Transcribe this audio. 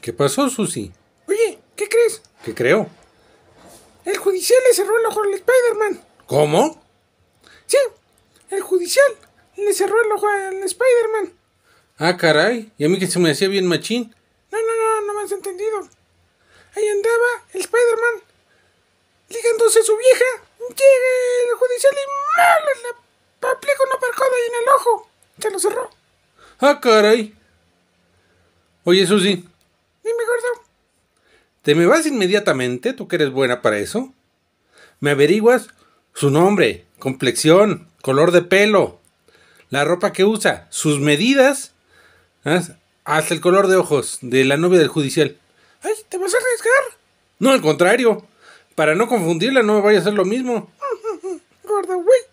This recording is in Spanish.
¿Qué pasó, Susi? Oye, ¿qué crees? ¿Qué creo? El judicial le cerró el ojo al Spider-Man. ¿Cómo? Sí, el judicial le cerró el ojo al Spider-Man. Ah, caray, y a mí que se me hacía bien machín. No, no, no, no me has entendido. Ahí andaba el Spider-Man ligándose a su vieja. Llega el judicial y mal aplica una parcada ahí en el ojo. Se lo cerró. Ah, caray. Oye, Susi, te me vas inmediatamente, tú que eres buena para eso. Me averiguas su nombre, complexión, color de pelo, la ropa que usa, sus medidas, hasta el color de ojos de la novia del judicial. ¡Ay, te vas a arriesgar! No, al contrario. Para no confundirla, no me vaya a hacer lo mismo. Gorda, güey.